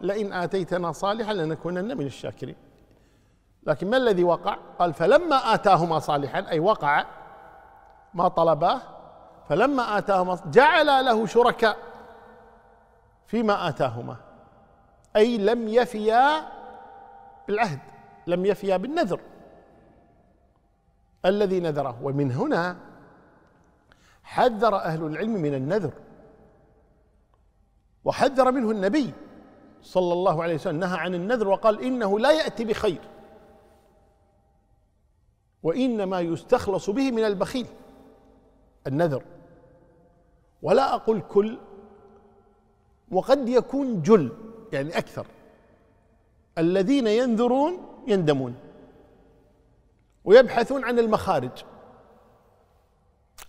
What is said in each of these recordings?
لئن آتيتنا صالحا لنكونن من الشاكرين لكن ما الذي وقع قال فلما آتاهما صالحا أي وقع ما طلباه فلما آتاهما جعل له شركاء فيما آتاهما أي لم يفيا بالعهد لم يفيا بالنذر الذي نذره ومن هنا حذر أهل العلم من النذر وحذر منه النبي صلى الله عليه وسلم نهى عن النذر وقال انه لا ياتي بخير وانما يستخلص به من البخيل النذر ولا اقول كل وقد يكون جل يعني اكثر الذين ينذرون يندمون ويبحثون عن المخارج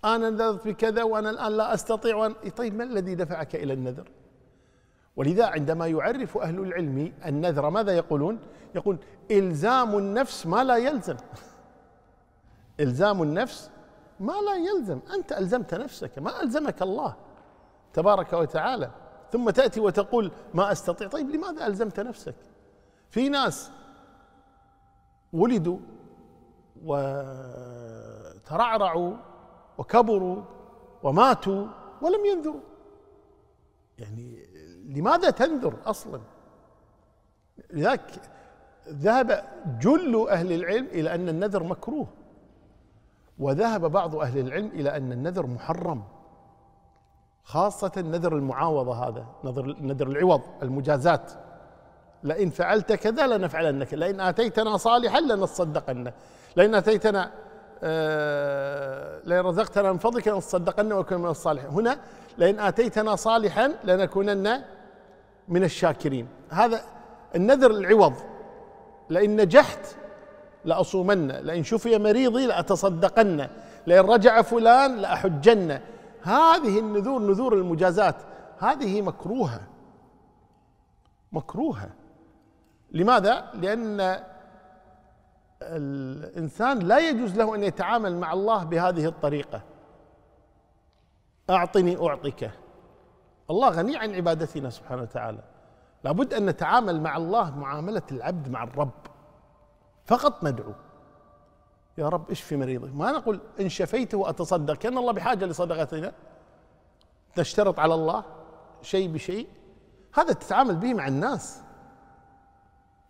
انا نذرت بكذا وانا الان لا استطيع طيب ما الذي دفعك الى النذر؟ ولذا عندما يعرف أهل العلم النذر ماذا يقولون يقول إلزام النفس ما لا يلزم إلزام النفس ما لا يلزم أنت ألزمت نفسك ما ألزمك الله تبارك وتعالى ثم تأتي وتقول ما أستطيع طيب لماذا ألزمت نفسك في ناس ولدوا وترعرعوا وكبروا وماتوا ولم ينذروا يعني لماذا تنذر اصلا؟ لذلك ذهب جل اهل العلم الى ان النذر مكروه وذهب بعض اهل العلم الى ان النذر محرم خاصة نذر المعاوضة هذا نذر نذر العوض المجازات لئن فعلت كذا لنفعلنك لئن آتيتنا صالحا لنصدقنك لئن آتيتنا آه، لئن رزقتنا من فضلك لنصدقن ونكون من الصالحين هنا لئن آتيتنا صالحا لنكونن من الشاكرين هذا النذر العوض لئن نجحت لأصومن لئن شفي مريضي لأتصدقن لئن رجع فلان لأحجن هذه النذور نذور المجازات هذه مكروهة مكروهة لماذا؟ لأن الانسان لا يجوز له ان يتعامل مع الله بهذه الطريقه اعطني اعطيك الله غني عن عبادتنا سبحانه وتعالى لابد ان نتعامل مع الله معامله العبد مع الرب فقط ندعو يا رب اشفي مريضي ما نقول ان شفيته واتصدق كان الله بحاجه لصدقتنا نشترط على الله شيء بشيء هذا تتعامل به مع الناس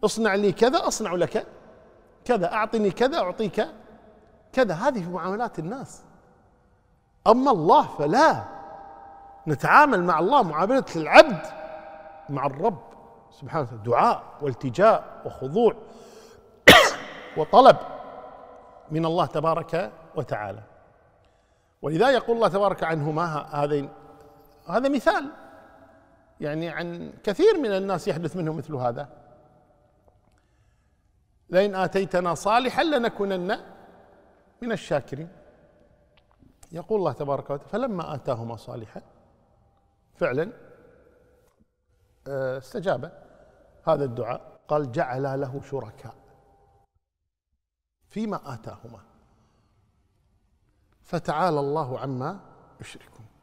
اصنع لي كذا اصنع لك كذا أعطني كذا أعطيك كذا هذه في معاملات الناس أما الله فلا نتعامل مع الله معاملة العبد مع الرب سبحانه وتعالى دعاء والتجاء وخضوع وطلب من الله تبارك وتعالى ولذا يقول الله تبارك عنهما هذين هذا مثال يعني عن كثير من الناس يحدث منهم مثل هذا لئن اتيتنا صالحا لنكونن من الشاكرين يقول الله تبارك وتعالى فلما اتاهما صالحا فعلا آه، استجاب هذا الدعاء قال جعل له شركاء فيما اتاهما فتعالى الله عما يشركون